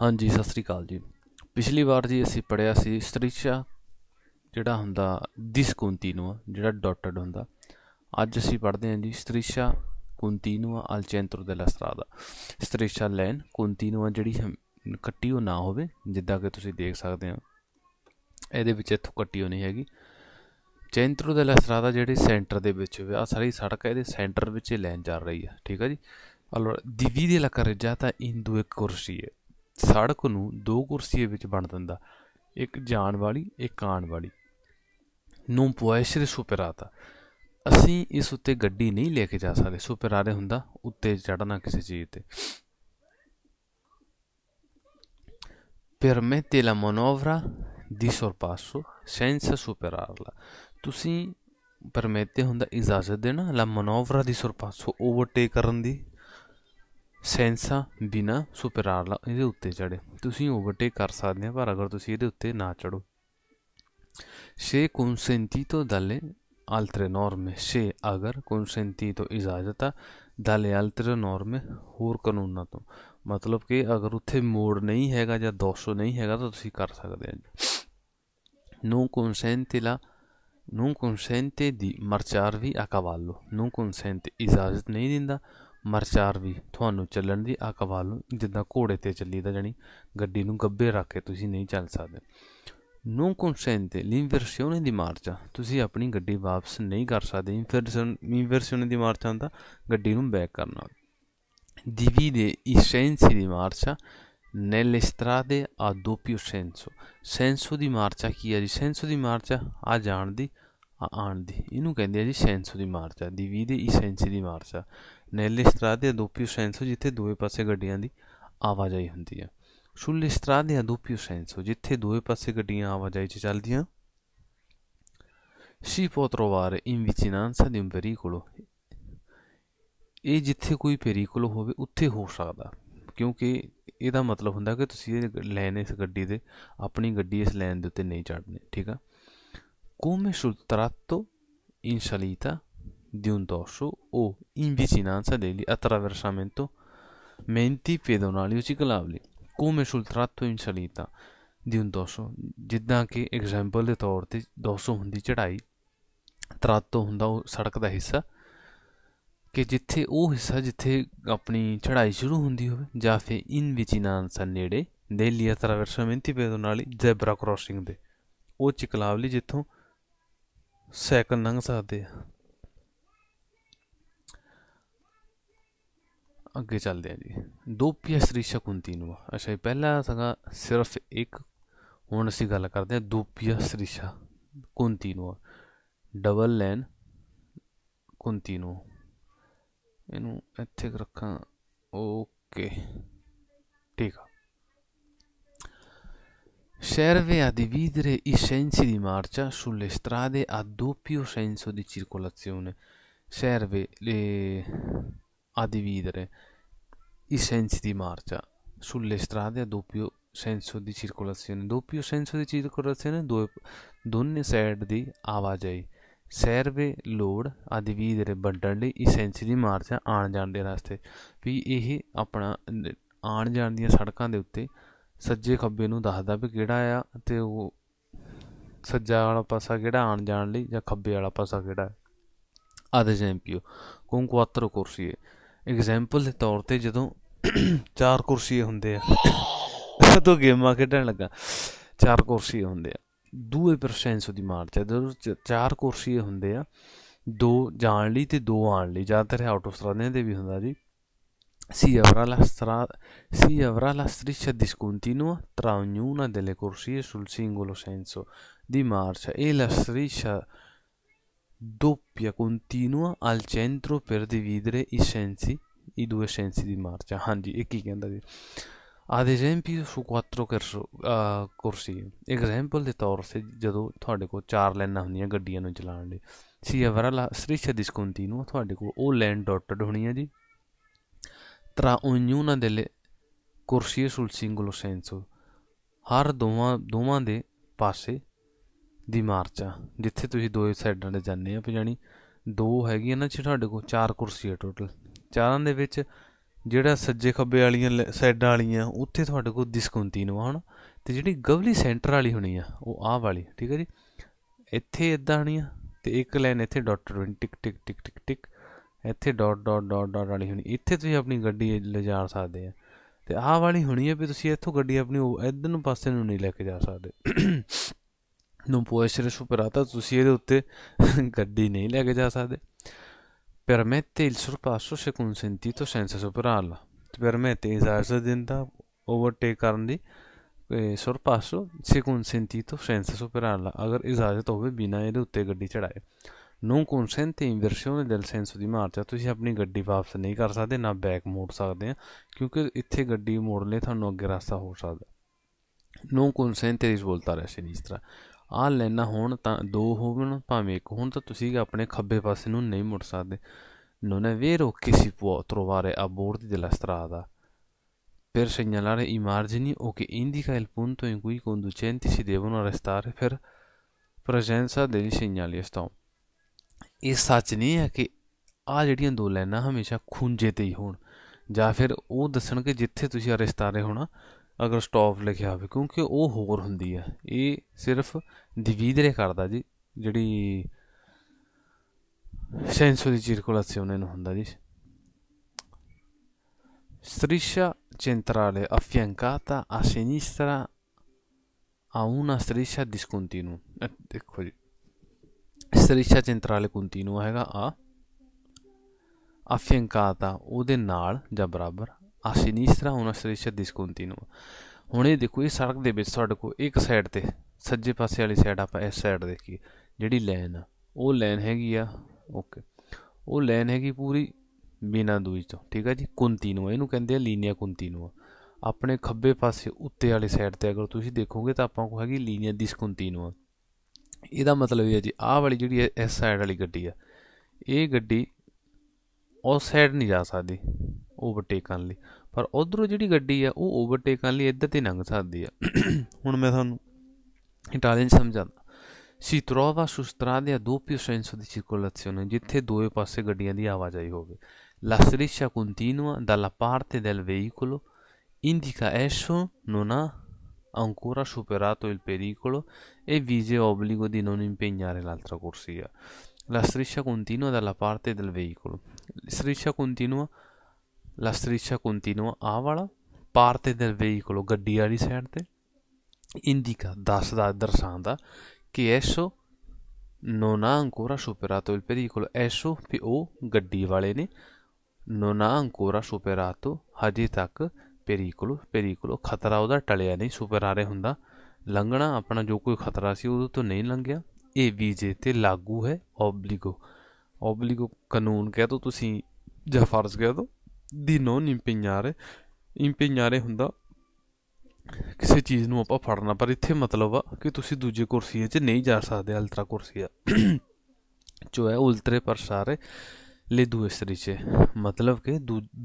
ਹਾਂਜੀ ਸਤਿ ਸ੍ਰੀ ਅਕਾਲ ਜੀ ਪਿਛਲੀ ਵਾਰ ਜੀ ਅਸੀਂ ਪੜਿਆ ਸੀ ਸਤ੍ਰਿਸ਼ਾ ਜਿਹੜਾ ਹੁੰਦਾ ਦਿਸ ਕੁੰਤੀ ਨੂੰ ਜਿਹੜਾ ਡਾਟਡ ਹੁੰਦਾ ਅੱਜ ਅਸੀਂ ਪੜਦੇ ਹਾਂ ਜੀ ਸਤ੍ਰਿਸ਼ਾ ਕੁੰਤੀ ਨੂੰ ਅਲ ਚੈਂਤਰ ਦੇ ਲਸਤਰਾਦਾ ਸਤ੍ਰਿਸ਼ਾ ਲੈਨ ਕੁੰਤੀ ਨੂੰ ਜਿਹੜੀ ਕੱਟੀ ਹੋ ਨਾ ਹੋਵੇ ਜਿੱਦਾਂ ਕਿ ਤੁਸੀਂ ਦੇਖ ਸਕਦੇ ਹੋ ਇਹਦੇ ਵਿੱਚ ਇਥੋਂ ਕੱਟੀ ਹੋ ਨਹੀਂ ਹੈਗੀ ਚੈਂਤਰ ਦੇ ਲਸਤਰਾਦਾ ਜਿਹੜੀ ਸੈਂਟਰ ਦੇ ਵਿੱਚ ਹੋਵੇ ਆ ਸਾਰੀ ਸੜਕ ਇਹਦੇ ਸੈਂਟਰ ਵਿੱਚ ਲੈਨ ਜਾ ਰਹੀ ਹੈ ਠੀਕ ਹੈ ਜੀ ਅਲੋ ਦਿਵੀ ਦੇ ਲਕਰ ਜਾਤਾ ਇੰਦੂ ਇੱਕ ਕੁਰਸੀ ਹੈ ਸੜਕ ਨੂੰ ਦੋ ਕੁਰਸੀਏ ਵਿੱਚ ਵੰਡ ਦਿੰਦਾ ਇੱਕ ਜਾਣ ਵਾਲੀ ਇੱਕ ਆਣ ਵਾਲੀ ਨੂੰ ਪੁਆਇਸ਼ਰੇ ਸੁਪਰਾਤਾ ਅਸੀਂ ਇਸ ਉੱਤੇ ਗੱਡੀ ਨਹੀਂ ਲੈ ਕੇ ਜਾ ਸਕਦੇ ਸੁਪਰਾਰੇ ਹੁੰਦਾ ਉੱਤੇ ਚੜਨਾ ਕਿਸੇ ਚੀਜ਼ ਤੇ permette la manovra di sorpasso senza superarla ਤੁਸੀਂ ਪਰਮੇਤੇ ਹੁੰਦਾ ਇਜਾਜ਼ਤ ਦੇਣਾ ਲਾ ਮਨੋਵਰਾ ਦੀ ਸਰਪਾਸੋ ਓਵਰਟੇਕ ਕਰਨ ਦੀ ਸੈਂਸਾ ਬਿਨਾ ਸੁਪਰਾਲਾ ਇਹਦੇ ਉੱਤੇ ਚੜੇ ਤੁਸੀਂ ਓਵਰਟੇਕ ਕਰ ਸਕਦੇ ਆ ਪਰ ਅਗਰ ਤੁਸੀਂ ਇਹਦੇ ਉੱਤੇ ਨਾ ਚੜੋ ਛੇ consentito dalle altre norme ਛੇ ਅਗਰ consentito ਇਜਾਜ਼ਤ ਆ dalle altre norme ਹੋਰ ਕਾਨੂੰਨਾਂ ਤੋਂ ਮਤਲਬ ਕਿ ਅਗਰ ਉੱਥੇ ਮੋੜ ਨਹੀਂ ਹੈਗਾ ਜਾਂ 200 ਨਹੀਂ ਹੈਗਾ ਤਾਂ ਤੁਸੀਂ ਕਰ ਸਕਦੇ ਆ non consente la non consente di marciarvi a cavallo non consente ਇਜਾਜ਼ਤ ਨਹੀਂ ਦਿੰਦਾ ਮਰਚਾਰ ਵੀ ਤੁਹਾਨੂੰ ਚੱਲਣ ਦੀ ਅੱਕ ਵੱਲ ਜਿੱਦਾਂ ਘੋੜੇ ਤੇ ਚੱਲੀਦਾ ਜਾਨੀ ਗੱਡੀ ਨੂੰ ਗੱਬੇ ਰੱਖ ਕੇ ਤੁਸੀਂ ਨਹੀਂ ਚੱਲ ਸਕਦੇ ਨੂੰ ਕੰਸੈਂਟੇ ਲਿਨਵਰਸ਼ਨ ਦੀ ਮਾਰਚਾ ਤੁਸੀਂ ਆਪਣੀ ਗੱਡੀ ਵਾਪਸ ਨਹੀਂ ਕਰ ਸਕਦੇ ਇਨਵਰਸ਼ਨ ਦੀ ਮਾਰਚਾ ਹੁੰਦਾ ਗੱਡੀ ਨੂੰ ਬੈਕ ਕਰਨਾ ਦੀਵੀ ਦੇ ਇਸੈਂਸੀ ਦੀ ਮਾਰਚਾ ਨੈਲ ਸਟਰਾਦੇ ਆ ਦੋਪੀਓ ਸੈਂਸੋ ਸੈਂਸੋ ਦੀ ਮਾਰਚਾ ਕੀ ਹੈ ਜੀ ਸੈਂਸੋ ਦੀ ਮਾਰਚਾ ਆ ਜਾਣ ਦੀ ਆ ਆਣ ਦੀ ਇਹਨੂੰ ਕਹਿੰਦੇ ਆ ਜੀ ਸੈਂਸੋ ਦੀ ਮਾਰਚਾ ਦੀਵੀ ਦੇ ਇਸੈਂਸੀ ਦੀ ਮਾਰਚਾ ਨੈਲੇ ਸਟਰਾਦ ਦੇ ਦੋਪੀਓ ਸੈਂਸੋ ਜਿੱਥੇ ਦੋਵੇਂ ਪਾਸੇ ਗੱਡੀਆਂ ਦੀ ਆਵਾਜਾਈ ਹੁੰਦੀ ਹੈ ਸ਼ੁੱਲੀ ਸਟਰਾਦ ਦੇ ਦੋਪੀਓ ਸੈਂਸੋ ਜਿੱਥੇ ਦੋਵੇਂ ਪਾਸੇ ਗੱਡੀਆਂ ਆਵਾਜਾਈ 'ਚ ਚੱਲਦੀਆਂ ਸੀ ਪੋਤਰੋਵਾਰ ਇਨ ਵਿਚਿਨਾਂਸਾ ਦੀ ਪਰੀਕੋਲੋ ਇਹ ਜਿੱਥੇ ਕੋਈ ਪੇਰੀਕੋਲੋ ਹੋਵੇ ਉੱਥੇ ਹੋ ਸਕਦਾ ਕਿਉਂਕਿ ਇਹਦਾ ਮਤਲਬ ਹੁੰਦਾ ਕਿ ਤੁਸੀਂ ਇਹ ਲੈਣ ਇਸ ਗੱਡੀ ਦੇ ਆਪਣੀ ਗੱਡੀ ਇਸ ਲੈਣ ਦੇ ਉੱਤੇ ਨਹੀਂ ਚੜ੍ਹਨੀ ਠੀਕ ਆ ਕੋਮੇ ਸੁਲਤਰਾਤੋ ਇਨਸ਼ਲੀਤਾ di un dosso o in vicinanza degli attraversamenti pedonali o ciclabili, come sul tratto in salita di un dosso, ਜਿੱਦਾਂ ਕਿ ਐਗਜ਼ਾਮਪਲ ਦੇ ਤੌਰ ਤੇ dosso ਹੁੰਦੀ ਚੜ੍ਹਾਈ ਤਰਾਤੋ ਹੁੰਦਾ ਉਹ ਸੜਕ ਦਾ ਹਿੱਸਾ ਕਿ ਜਿੱਥੇ ਉਹ ਹਿੱਸਾ ਜਿੱਥੇ ਆਪਣੀ ਚੜ੍ਹਾਈ ਸ਼ੁਰੂ ਹੁੰਦੀ ਹੋਵੇ ਜਾਂ ਫਿਰ ਇਨ ਵਿਚਿਨਾਂਸਾ ਨੇੜੇ ਦਿੱਲੀ ਅਤਰਾਵਰਸਮੈਂਤੀ ਪੇਦੋਨਾਲੀ ਜ਼ੈਬਰਾ ਕ੍ਰਾਸਿੰਗ ਦੇ ਉਹ ਚਿਕਲਾਵਲੀ ਜਿੱਥੋਂ ਸਾਈਕਲ ਲੰਘ ਸਕਦੇ ਆ ਅੱਗੇ ਚੱਲਦੇ ਹਾਂ ਜੀ ਦੋਪੀਆ ਸ੍ਰੀਸ਼ਾ ਕੁੰਤੀਨਵਾ ਅੱਛਾ ਇਹ ਪਹਿਲਾ ਸੀਗਾ ਸਿਰਫ ਇੱਕ ਹੁਣ ਅਸੀਂ ਗੱਲ ਕਰਦੇ ਹਾਂ ਦੋਪੀਆ ਸ੍ਰੀਸ਼ਾ ਕੁੰਤੀਨਵਾ ਡਬਲ ਲੈਨ ਕੁੰਤੀਨੋ ਇਹਨੂੰ ਇੱਥੇ ਰੱਖਾਂ ਓਕੇ ਠੀਕ ਆ Serve a dividere i sensi di marcia sulle strade a doppio senso di circolazione. Serve le a dividere i sensi di marcia sulle strade a doppio senso di circolazione. Doppio senso di circolazione due, donne serdi di ਆਵਾਜਾਈ serve loro a dividere ਵੰਡਣ i sensi di marcia ਆਣ ਜਾਣ ਦੇ ਰਸਤੇ ਵੀ ਇਹ ਆਪਣਾ ਆਣ ਜਾਣ ਦੀਆਂ ਸੜਕਾਂ ਦੇ ਉੱਤੇ ਸੱਜੇ ਖੱਬੇ ਨੂੰ ਦੱਸਦਾ ਵੀ ਕਿਹੜਾ ਆ ਤੇ ਉਹ ਸੱਜਾ ਵਾਲਾ ਪਾਸਾ ਕਿਹੜਾ ਆਣ ਜਾਣ ਲਈ ਜਾਂ ਖੱਬੇ ਵਾਲਾ ਪਾਸਾ ਕਿਹੜਾ ad esempio con quattro corsie example ਦੇ ਤੌਰ ਤੇ ਜਦੋਂ ਚਾਰ ਕੁਰਸੀਆਂ ਹੁੰਦੇ ਆ ਤਾਂ ਗੇਮਾਂ ਖੇਡਣ ਲੱਗਾ ਚਾਰ ਕੁਰਸੀਆਂ ਹੁੰਦੇ ਆ ਦੋਏ ਪਰਸੈਂਸ ਦੀ ਮਾਰ ਚ ਜਦੋਂ ਚਾਰ ਕੁਰਸੀਆਂ ਹੁੰਦੇ ਆ ਦੋ ਜਾਣ ਲਈ ਤੇ ਦੋ ਆਣ ਲਈ ਜ਼ਿਆਦਾਤਰ ਆਊਟ ਆਫ ਸਟਰਾਦਿਆਂ ਦੇ ਵੀ ਹੁੰਦਾ ਜੀ ਸੀ ਅਵਰਾ ਲਾ ਸਟਰਾ ਸੀ ਅਵਰਾ ਲਾ ਸਟ੍ਰਿਚਾ ਡਿਸਕੰਟੀਨੂ ਟਰਾ ਦੇਲੇ ਕੁਰਸੀਏ ਸੁਲ ਸਿੰਗੋਲੋ ਸੈਂਸੋ ਦੀ ਮਾਰਚ ਇਹ ਲਾ ਸਟ੍ਰਿਚਾ doppia continua al centro per dividere i sensi, i due sensi di marcia. Andi, e chi che andate? Ad esempio, su quattro corso, uh, corsi. Esempio di torse, già tu, tu hai detto, Charlie e Nani, a Gardia non ce Si avrà la striscia discontinua, tu hai detto, o land dot, donia di. Tra ognuna delle corsie sul singolo senso. Har de passe. ਦੀ ਮਾਰਚ ਆ ਜਿੱਥੇ ਤੁਸੀਂ ਦੋ ਸਾਈਡਾਂ ਦੇ ਜਾਂਦੇ ਆ ਜਾਨੀ ਦੋ ਹੈਗੀਆਂ ਨਾ ਤੁਹਾਡੇ ਕੋਲ ਚਾਰ ਕੁਰਸੀ ਆ ਟੋਟਲ ਚਾਰਾਂ ਦੇ ਵਿੱਚ ਜਿਹੜਾ ਸੱਜੇ ਖੱਬੇ ਵਾਲੀਆਂ ਸਾਈਡਾਂ ਵਾਲੀਆਂ ਉੱਥੇ ਤੁਹਾਡੇ ਕੋਲ ਦਿਸਕੁੰਤੀ ਨੂੰ ਹਨ ਤੇ ਜਿਹੜੀ ਗਵਲੀ ਸੈਂਟਰ ਵਾਲੀ ਹੋਣੀ ਆ ਉਹ ਆਹ ਵਾਲੀ ਠੀਕ ਹੈ ਜੀ ਇੱਥੇ ਇਦਾਂ ਹਣੀ ਆ ਤੇ ਇੱਕ ਲਾਈਨ ਇੱਥੇ ਡਾਟ ਟਿਕ ਟਿਕ ਟਿਕ ਟਿਕ ਟਿਕ ਇੱਥੇ ਡਾਟ ਡਾਟ ਡਾਟ ਡਾਟ ਵਾਲੀ ਹੋਣੀ ਇੱਥੇ ਤੁਸੀਂ ਆਪਣੀ ਗੱਡੀ ਜਾ ਸਕਦੇ ਆ ਤੇ ਆਹ ਵਾਲੀ ਹੋਣੀ ਆ ਵੀ ਤੁਸੀਂ ਇੱਥੋਂ ਗੱਡੀ ਆਪਣੀ ਇਧਰ ਨੂੰ ਪਾਸੇ ਨੂੰ ਨਹੀਂ ਲੈ ਕੇ ਜਾ ਸਕਦੇ non può essere superata su siedotte gradini le aggeggiate. Permette il sorpasso se consentito senza superarla. Permette esagerata overtake करने ਦੀ ਸਰਪਾਸ ਸੇ ਕੰਸੈਂਟੀਟੋ ਸੈਂਸਾ ਸੁਪਰਾਲਾ ਅਗਰ ਇਜਾਜ਼ਤ ਹੋਵੇ ਬਿਨਾ ਇਹਦੇ ਉੱਤੇ ਗੱਡੀ ਚੜਾਏ ਨੋ ਕੰਸੈਂਟੇ ਇਨਵਰਸਿਓਨ del senso di marcia ਤੁਸੀਂ ਆਪਣੀ ਗੱਡੀ ਵਾਪਸ ਨਹੀਂ ਕਰ ਸਕਦੇ ਨਾ ਬੈਕ ਮੋੜ ਸਕਦੇ ਆ ਕਿਉਂਕਿ ਇੱਥੇ ਗੱਡੀ ਮੋੜ ਲੈ ਤੁਹਾਨੂੰ ਅੱਗੇ ਰਸਤਾ ਹੋ ਸਕਦਾ ਨੋ ਕੰਸੈਂਟੇ ਰਿਸਵੋਲਟare a sinistra ਆ ਲੈਣਾ ਹੁਣ ਤਾਂ ਦੋ ਹੋਵਣ ਭਾਵੇਂ ਇੱਕ ਹੁਣ ਤਾਂ ਤੁਸੀਂ ਆਪਣੇ ਖੱਬੇ ਪਾਸੇ ਨੂੰ ਨਹੀਂ ਮੁੜ ਸਕਦੇ ਨੋਨੇ ਵੇਰੋ ਕਿਸੇ ਪੋ ਤਰਵਾਰੇ ਅਬੋਰਦੀ ਦੇ ਸਟਰਾਦਾ ਪਰ ਸਿਗਨਲਾਰੇ ਇਮਾਰਜਨੀ ਉਹ ਕੇ ਇੰਡੀਕਾ ਇਲ ਪੁੰਤੋ ਇਨ ਕੁਈ ਕੰਡੂਚੈਂਟੀ ਸੀ ਦੇਵਨ ਅਰੈਸਟਾਰੇ ਫਿਰ ਪ੍ਰੈਜੈਂਸਾ ਦੇ ਸਿਗਨਲੀ ਸਟੋ ਇਹ ਸੱਚ ਨਹੀਂ ਹੈ ਕਿ ਆ ਜਿਹੜੀਆਂ ਦੋ ਲੈਣਾ ਹਮੇਸ਼ਾ ਖੁੰਝੇ ਤੇ ਹੀ ਹੋਣ ਜਾਂ ਫਿਰ ਉਹ ਦੱਸਣ ਕਿ ਜਿੱਥੇ ਤੁਸੀਂ ਅਰੈਸਟਾਰੇ ਹੋਣਾ ਅਗਰ ਸਟਾਪ ਲਿਖਿਆ ਹੋਵੇ ਕਿਉਂਕਿ ਉਹ ਹੋਰ ਹੁੰਦੀ ਆ ਇਹ ਸਿਰਫ ਦਿਵੀਦਰੇ ਕਰਦਾ ਜੀ ਜਿਹੜੀ ਸੈਂਸੋ ਦੀ circolazione non ਹੁੰਦਾ ਜੀ striscia centrale affiancata a sinistra a una striscia discontinua ਦੇਖੋ ਜੀ striscia centrale continua ਹੈਗਾ ਆ affiancata ਉਹਦੇ ਨਾਲ ਜਾਂ ਬਰਾਬਰ ਆ sinistra una striscia discontinua ਹੁਣ ਇਹ ਦੇਖੋ ਇਹ ਸੜਕ ਦੇ ਵਿੱਚ ਸਾਡੇ ਕੋਲ ਇੱਕ ਸਾਈਡ ਤੇ ਸੱਜੇ ਪਾਸੇ ਵਾਲੀ ਸਾਈਡ ਆਪਾਂ ਇਸ ਸਾਈਡ ਦੇਖੀ ਜਿਹੜੀ ਲਾਈਨ ਆ ਉਹ ਲਾਈਨ ਹੈਗੀ ਆ ਓਕੇ ਉਹ ਲਾਈਨ ਹੈਗੀ ਪੂਰੀ ਬਿਨਾ ਦੂਈ ਤੋਂ ਠੀਕ ਆ ਜੀ ਕੰਟੀਨਿਊ ਇਹਨੂੰ ਕਹਿੰਦੇ ਆ ਲੀਨੀਆ ਕੰਟੀਨਿਊ ਆਪਣੇ ਖੱਬੇ ਪਾਸੇ ਉੱਤੇ ਵਾਲੀ ਸਾਈਡ ਤੇ ਅਗਰ ਤੁਸੀਂ ਦੇਖੋਗੇ ਤਾਂ ਆਪਾਂ ਕੋ ਹੈਗੀ ਲੀਨੀਆ ਡਿਸਕੰਟੀਨਿਊ ਇਹਦਾ ਮਤਲਬ ਇਹ ਹੈ ਜੀ ਆਹ ਵਾਲੀ ਜਿਹੜੀ ਇਸ ਸਾਈਡ ਵਾਲੀ ਗੱਡੀ ਆ ਇਹ ਗੱਡੀ ਉਸ ਸਾਈਡ ਨਹੀਂ ਜਾ ਸਕਦੀ ਓਵਰਟੇਕ ਕਰਨ ਲਈ ਪਰ ਉਧਰੋਂ ਜਿਹੜੀ ਗੱਡੀ ਆ ਉਹ ਓਵਰਟੇਕ ਕਰਨ ਲਈ ਇੱਧਰ ਤੇ ਲੰਘ ਸਕਦੀ ਆ ਹੁਣ ਮੈਂ ਤੁਹਾਨੂੰ ਇਟਾਲੀਅਨ ਸਮਝਾਉਂਦਾ si trova su strade a doppio senso di circolazione, gitte due passe ਗੱਡੀਆਂ ਦੀ ਆਵਾਜਾਈ ਹੋਵੇ. La striscia continua dalla parte del veicolo indica esso non ha ancora superato il pericolo e vise obbligo di non impegnare l'altra corsia. la striscia continua dalla parte del veicolo. Striscia continua la striscia continua avala, parte del veicolo gaddia di side indica da ਦਰਸਾਉਂਦਾ che esso non ha ancora superato il pericolo esso o ਗੱਡੀ ਵਾਲੇ non ha ancora superato ਹਜੇ ਤੱਕ pericolo pericolo ਖਤਰਾ oda ਟਲਿਆ superare hunda, ਲੰਘਣਾ ਆਪਣਾ ਜੋ ਕੋਈ ਖਤਰਾ ਸੀ ਉਹਦੇ ਤੋਂ ਨਹੀਂ ਲੰਘਿਆ ਜੇ ਤੇ ਲਾਗੂ ਹੈ ਓਬਲੀਗੋ ਓਬਲੀਗੋ ਕਾਨੂੰਨ ਕਹਿ ਦੋ ਤੁਸੀਂ ਜਾਂ ਫਰਜ਼ ਕਹਿ ਦੋ ਦੀ ਨੋਨ ਇੰਪੀਨਾਰੇ ਇੰਪੀਨਾਰੇ ਹੁੰਦਾ ਕਿਸੇ ਚੀਜ਼ ਨੂੰ ਆਪਾਂ ਫੜਨਾ ਪਰ ਇੱਥੇ ਮਤਲਬ ਆ ਕਿ ਤੁਸੀਂ ਦੂਜੇ ਕੁਰਸੀ 'ਚ ਨਹੀਂ ਜਾ ਸਕਦੇ ਅਲਟਰਾ ਕੁਰਸੀਆ ਜੋ ਹੈ ਉਲਟਰੇ ਪਰ ਸਾਰੇ ਲੇ ਦੂਏ ਸ੍ਰਿਸ਼ੇ ਮਤਲਬ ਕਿ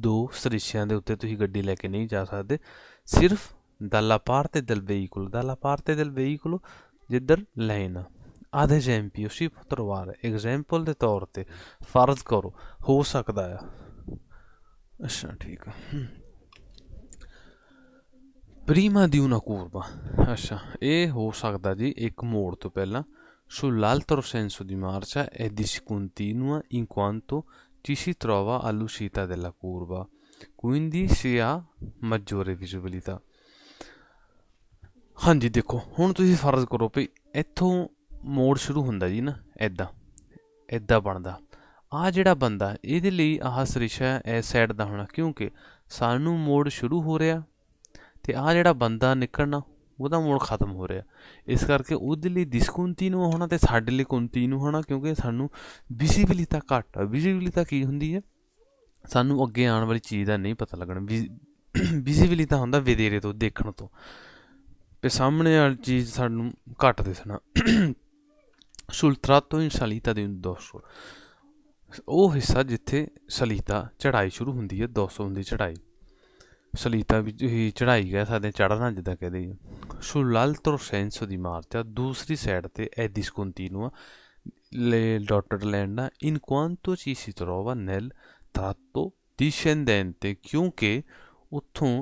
ਦੋ ਸ੍ਰਿਸ਼ਿਆਂ ਦੇ ਉੱਤੇ ਤੁਸੀਂ ਗੱਡੀ ਲੈ ਕੇ ਨਹੀਂ ਜਾ ਸਕਦੇ ਸਿਰਫ ਦਲਾ ਪਾਰ ਤੇ ਦਲ ਵੇਹੀਕਲ ਦਲਾ ਪਾਰ ਤੇ ਦਲ ਵੇਹੀਕਲ ਜਿੱਧਰ ਲੈਣਾ Ad esempio si può trovare example de torte, farz karo, ho sakda hai. Prima di una curva, Asha, e ho sakda di ek mor to sull'altro senso di marcia è discontinua in quanto ci si trova all'uscita della curva, quindi si ha maggiore visibilità. ਹਾਂਜੀ ਦੇਖੋ ਹੁਣ ਤੁਸੀਂ ਫਰਜ਼ ਕਰੋ ਵੀ ਇੱਥੋਂ ਮੋੜ ਸ਼ੁਰੂ ਹੁੰਦਾ ਜੀ ਨਾ ਐਦਾਂ ਐਦਾਂ ਬਣਦਾ ਆ ਜਿਹੜਾ ਬੰਦਾ ਇਹਦੇ ਲਈ ਆਹ ਸ੍ਰਿਸ਼ਾ ਇਸ ਸਾਈਡ ਦਾ ਹੋਣਾ ਕਿਉਂਕਿ ਸਾਨੂੰ ਮੋੜ ਸ਼ੁਰੂ ਹੋ ਰਿਹਾ ਤੇ ਆ ਜਿਹੜਾ ਬੰਦਾ ਨਿਕਲਣਾ ਉਹਦਾ ਮੋੜ ਖਤਮ ਹੋ ਰਿਹਾ ਇਸ ਕਰਕੇ ਉਹਦੇ ਲਈ ਦਿਸਕੁੰਤੀ ਨੂੰ ਹੋਣਾ ਤੇ ਸਾਡੇ ਲਈ ਕੁੰਤੀ ਨੂੰ ਹੋਣਾ ਕਿਉਂਕਿ ਸਾਨੂੰ ਵਿਜ਼ਿਬਿਲਿਟੀ ਤਾਂ ਘੱਟ ਆ ਤਾਂ ਕੀ ਹੁੰਦੀ ਹੈ ਸਾਨੂੰ ਅੱਗੇ ਆਉਣ ਵਾਲੀ ਚੀਜ਼ ਦਾ ਨਹੀਂ ਪਤਾ ਲੱਗਣਾ ਵਿਜ਼ਿਬਿਲਿਟੀ ਤਾਂ ਹੁੰਦਾ ਵਿਦੇਰੇ ਤੋਂ ਦੇਖਣ ਤੋਂ ਤੇ ਸਾਹਮਣੇ ਵਾਲੀ ਚੀਜ਼ ਸਾਨੂੰ ਘੱਟ ਦਿਸਣਾ sul tratto in salita di un 200 ਉਹ ਹਿੱਸਾ ਜਿੱਥੇ ਸਲੀਤਾ ਚੜਾਈ ਸ਼ੁਰੂ ਹੁੰਦੀ ਹੈ 200 ਦੀ ਚੜਾਈ salita ਹੀ ਚੜਾਈ ਕਹਿ ਸਕਦੇ ਚੜਨਾ ਜਿੱਦਾਂ ਕਹਦੇ sull'altro senso di marcia ਦੂਸਰੀ ਸਾਈਡ ਤੇ è discontinua le dotted land in quanto ci si trova nel tratto discendente ਕਿਉਂਕਿ ਉੱਥੋਂ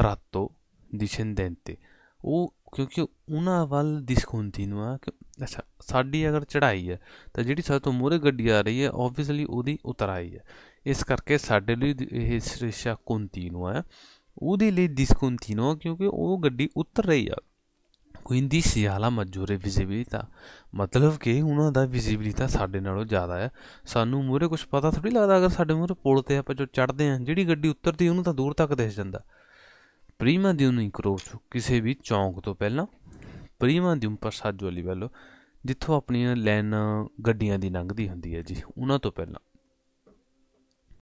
tratto discendente ਉਹ ਕਿਉਂਕਿ ਉਹਨਾਂ ਵੱਲ discontinua ਅੱਛਾ ਸਾਡੀ ਅਗਰ ਚੜਾਈ ਹੈ ਤਾਂ ਜਿਹੜੀ ਸਾਡੇ ਤੋਂ ਮੂਹਰੇ ਗੱਡੀ ਆ ਰਹੀ ਹੈ ਆਬਵੀਅਸਲੀ ਉਹਦੀ ਉਤਰਾਈ ਹੈ ਇਸ ਕਰਕੇ ਸਾਡੇ ਲਈ ਇਹ ਸ੍ਰੇਸ਼ਾ ਕੰਟੀਨਿਊ ਹੈ ਉਹਦੇ ਲਈ ਡਿਸਕੰਟੀਨਿਊ ਕਿਉਂਕਿ ਉਹ ਗੱਡੀ ਉਤਰ ਰਹੀ ਆ ਕੁਇੰਦੀ ਸਿਆਲਾ ਮਜੂਰੇ ਵਿਜ਼ਿਬਿਲਿਟਾ ਮਤਲਬ ਕਿ ਉਹਨਾਂ ਦਾ ਵਿਜ਼ਿਬਿਲਿਟਾ ਸਾਡੇ ਨਾਲੋਂ ਜ਼ਿਆਦਾ ਹੈ ਸਾਨੂੰ ਮੂਰੇ ਕੁਝ ਪਤਾ ਥੋੜੀ ਲੱਗਦਾ ਅਗਰ ਸਾਡੇ ਮੂਰੇ ਪੁਲ ਤੇ ਆਪਾਂ ਜੋ ਚੜਦੇ ਆ ਜਿਹੜੀ ਗੱਡੀ ਉਤਰਦੀ ਉਹਨੂੰ ਤਾਂ ਦੂਰ ਤੱਕ ਦਿਸ ਜਾਂਦਾ ਪ੍ਰੀਮਾ ਦੀ ਉਹਨੂੰ ਕਰੋਚ ਕਿਸੇ ਵੀ ਚੌਂਕ ਤੋਂ ਪਹਿਲਾਂ prima the un passaggio a ਜਿੱਥੋਂ ਆਪਣੀਆਂ ਲੈਨ ਗੱਡੀਆਂ ਦੀ ਲੰਘਦੀ ਹੁੰਦੀ ਹੈ ਜੀ ਉਹਨਾਂ ਤੋਂ ਪਹਿਲਾਂ